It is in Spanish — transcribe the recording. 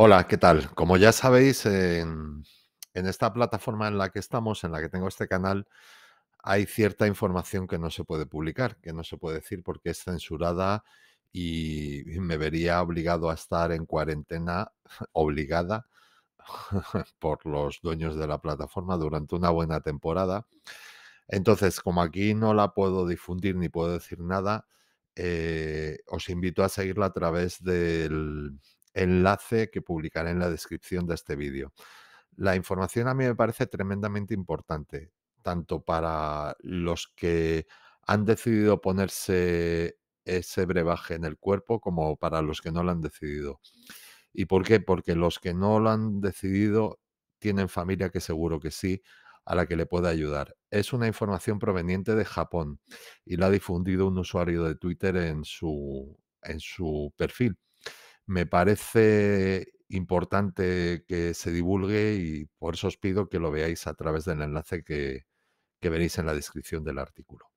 Hola, ¿qué tal? Como ya sabéis, en, esta plataforma en la que estamos, en la que tengo este canal, hay cierta información que no se puede publicar, que no se puede decir porque es censurada y me vería obligado a estar en cuarentena, obligada por los dueños de la plataforma durante una buena temporada. Entonces, como aquí no la puedo difundir ni puedo decir nada, eh, os invito a seguirla a través del, enlace que publicaré en la descripción de este vídeo. La información a mí me parece tremendamente importante, tanto para los que han decidido ponerse ese brebaje en el cuerpo como para los que no lo han decidido. ¿Y por qué? Porque los que no lo han decidido tienen familia que seguro que sí, a la que le puede ayudar. Es una información proveniente de Japón y la ha difundido un usuario de Twitter en su, en su perfil me parece importante que se divulgue y por eso os pido que lo veáis a través del enlace que, que veréis en la descripción del artículo.